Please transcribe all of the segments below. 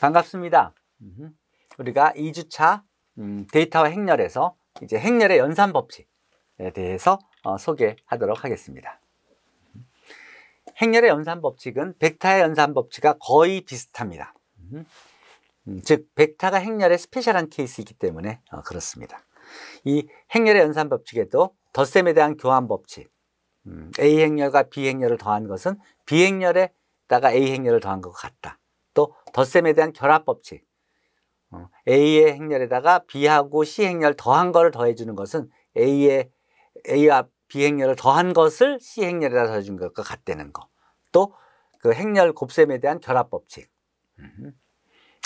반갑습니다. 우리가 2주차 음, 데이터와 행렬에서 이제 행렬의 연산 법칙에 대해서 어, 소개하도록 하겠습니다. 행렬의 연산 법칙은 벡타의 연산 법칙과 거의 비슷합니다. 음, 즉, 벡타가 행렬의 스페셜한 케이스이기 때문에 어, 그렇습니다. 이 행렬의 연산 법칙에도 덧셈에 대한 교환 법칙, 음, A행렬과 B행렬을 더한 것은 B행렬에다가 A행렬을 더한 것 같다. 또 덧셈에 대한 결합법칙 어, A의 행렬에다가 B하고 C 행렬 더한 거를 더해주는 것은 A의 A와 B 행렬을 더한 것을 C 행렬에다 더해준 것과 같다는 거. 또그 행렬 곱셈에 대한 결합 법칙.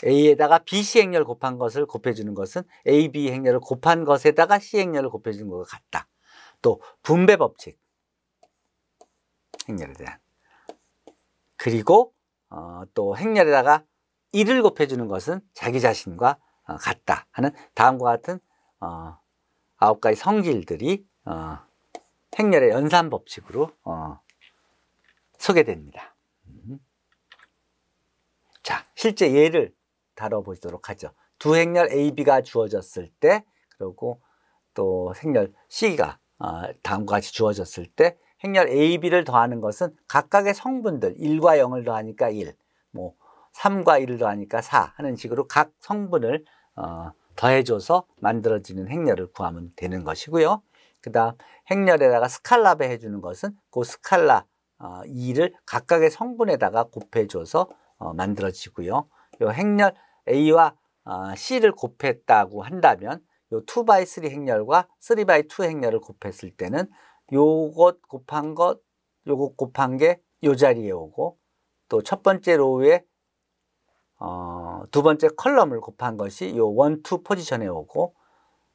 A에다가 B, C 행렬 곱한 것을 곱해주는 것은 A, B 행렬을 곱한 것에다가 C 행렬을 곱해주는 것과 같다. 또 분배 법칙. 행렬에 대한. 그리고 어, 또 행렬에다가 1을 곱해주는 것은 자기 자신과 어, 같다 하는 다음과 같은 어, 아홉 가지 성질들이 어, 행렬의 연산 법칙으로 어, 소개됩니다. 음. 자, 실제 예를 다뤄보도록 하죠. 두 행렬 A, B가 주어졌을 때, 그리고 또 행렬 C가 어, 다음과 같이 주어졌을 때 행렬 A, B를 더하는 것은 각각의 성분들 1과 0을 더하니까 1, 뭐 3과 1을 더하니까 4 하는 식으로 각 성분을 어, 더해줘서 만들어지는 행렬을 구하면 되는 것이고요. 그 다음 행렬에다가 스칼라베 해주는 것은 그 스칼라 어, 2를 각각의 성분에다가 곱해줘서 어, 만들어지고요. 요 행렬 A와 어, C를 곱했다고 한다면 요 2x3 행렬과 3x2 행렬을 곱했을 때는 요것 곱한 것, 요것 곱한 게 요 자리에 오고 또 첫 번째 로우에 어, 두 번째 컬럼을 곱한 것이 요 원, 투 포지션에 오고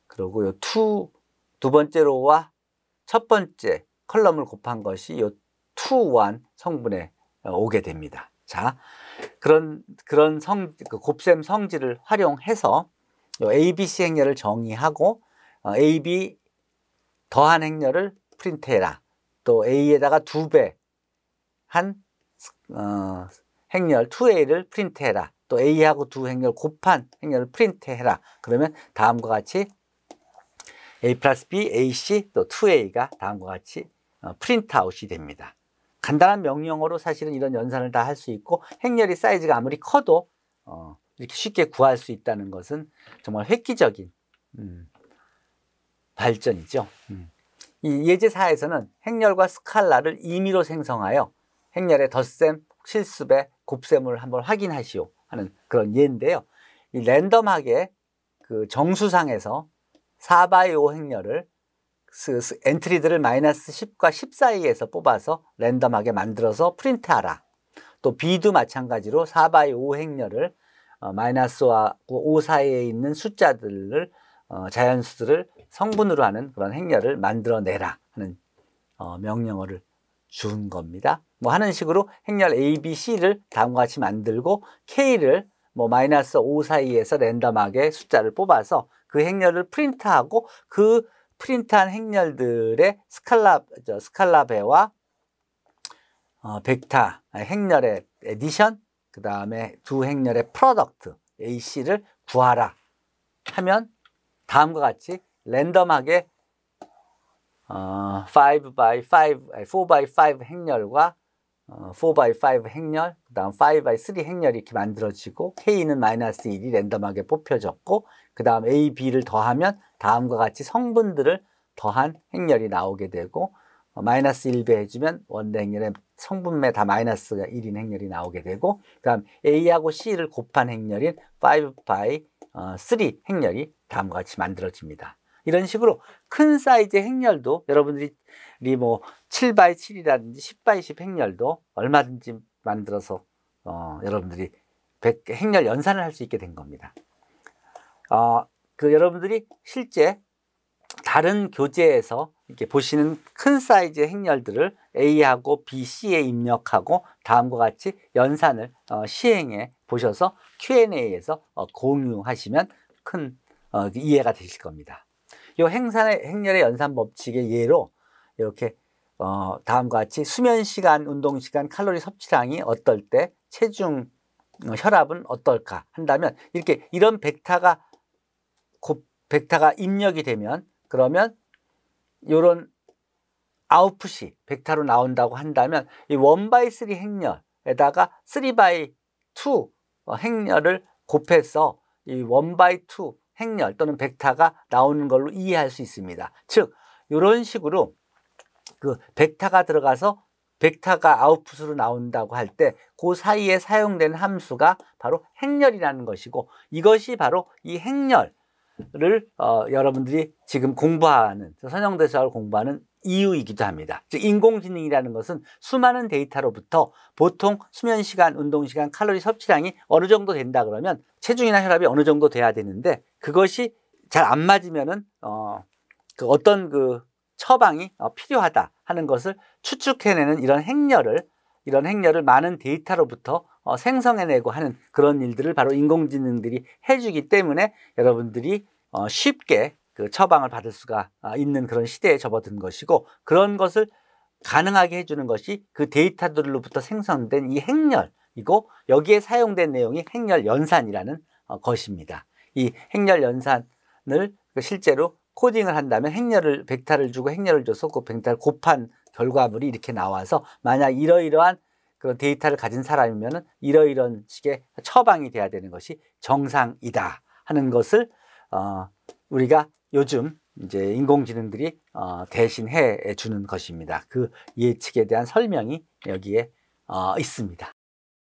그리고 요투두 번째 로우와 첫 번째 컬럼을 곱한 것이 요 투, 원 성분에 어, 오게 됩니다. 자, 그런 그런 성그 곱셈 성질을 활용해서 요 A, B, C 행렬을 정의하고 어, A, B 더한 행렬을 프린트해라또 A에다가 두 배한 어, 행렬 2A를 프린트해라. 또 A하고 두 행렬 곱한 행렬을 프린트해라. 그러면 다음과 같이 A 플러스 B, AC, 또 2A가 다음과 같이 어, 프린트아웃이 됩니다. 간단한 명령어로 사실은 이런 연산을 다 할 수 있고 행렬이 사이즈가 아무리 커도 어, 이렇게 쉽게 구할 수 있다는 것은 정말 획기적인 음, 발전이죠. 음. 이 예제사에서는 행렬과 스칼라를 임의로 생성하여 행렬의 덧셈, 실습의 곱셈을 한번 확인하시오 하는 그런 예인데요. 이 랜덤하게 그 정수상에서 4바이5 행렬을 엔트리들을 마이너스 10과 10 사이에서 뽑아서 랜덤하게 만들어서 프린트하라. 또 B도 마찬가지로 4바이5 행렬을 어, 마이너스와 5 사이에 있는 숫자들을 어, 자연수들을 성분으로 하는 그런 행렬을 만들어내라 하는 어, 명령어를 준 겁니다. 뭐 하는 식으로 행렬 A, B, C를 다음과 같이 만들고 K를 뭐 마이너스 5 사이에서 랜덤하게 숫자를 뽑아서 그 행렬을 프린트하고 그 프린트한 행렬들의 스칼라, 저 스칼라베와 어, 벡타, 행렬의 에디션, 그 다음에 두 행렬의 프로덕트 AC를 구하라 하면 다음과 같이 랜덤하게 어, 5 by 5, 아니, 4 by 5 행렬과 어, 4 by 5 행렬, 그 다음 5 by 3 행렬이 이렇게 만들어지고 K는 마이너스 1이 랜덤하게 뽑혀졌고 그 다음 A, B를 더하면 다음과 같이 성분들을 더한 행렬이 나오게 되고 어, 마이너스 1배 해주면 원자 행렬의 성분매 다 마이너스가 1인 행렬이 나오게 되고 그 다음 A하고 C를 곱한 행렬인 5파이 3 어, 행렬이 다음과 같이 만들어집니다. 이런 식으로 큰 사이즈의 행렬도 여러분들이 뭐7바 7이라든지 1 0바10 행렬도 얼마든지 만들어서 어, 여러분들이 100, 행렬 연산을 할 수 있게 된 겁니다. 어, 그 여러분들이 실제 다른 교재에서 이렇게 보시는 큰 사이즈의 행렬들을 A하고 B, C에 입력하고 다음과 같이 연산을 어, 시행해 보셔서 Q&A에서 어, 공유하시면 큰 어, 이해가 되실 겁니다. 이 행산의 행렬의 연산 법칙의 예로 이렇게 어, 다음과 같이 수면 시간, 운동 시간, 칼로리 섭취량이 어떨 때, 체중, 어, 혈압은 어떨까 한다면 이렇게 이런 벡터가 곱 벡터가 입력이 되면 그러면 이런 아웃풋이 벡터로 나온다고 한다면 이 1by3 행렬에다가 3바이2 행렬을 곱해서 이1바이2 행렬 또는 벡터가 나오는 걸로 이해할 수 있습니다. 즉 이런 식으로 그 벡터가 들어가서 벡터가 아웃풋으로 나온다고 할 때 그 사이에 사용된 함수가 바로 행렬이라는 것이고 이것이 바로 이 행렬 를 어, 여러분들이 지금 공부하는 선형대사를 공부하는 이유이기도 합니다. 즉 인공지능이라는 것은 수많은 데이터로부터 보통 수면 시간, 운동 시간, 칼로리 섭취량이 어느 정도 된다 그러면 체중이나 혈압이 어느 정도 돼야 되는데 그것이 잘 안 맞으면은 어, 그 어떤 그 처방이 어, 필요하다 하는 것을 추측해내는 이런 행렬을 이런 행렬을 많은 데이터로부터 어, 생성해내고 하는 그런 일들을 바로 인공지능들이 해주기 때문에 여러분들이 어, 쉽게 그 처방을 받을 수가 아, 있는 그런 시대에 접어든 것이고 그런 것을 가능하게 해주는 것이 그 데이터들로부터 생성된 이 행렬이고 여기에 사용된 내용이 행렬 연산이라는 어, 것입니다. 이 행렬 연산을 그 실제로 코딩을 한다면 행렬을 벡터를 주고 행렬을 줘서 그 벡터를 곱한 결과물이 이렇게 나와서 만약 이러이러한 그런 데이터를 가진 사람이면 이러이런 식의 처방이 돼야 되는 것이 정상이다 하는 것을 어, 우리가 요즘 이제 인공지능들이 어, 대신해 주는 것입니다. 그 예측에 대한 설명이 여기에 어, 있습니다.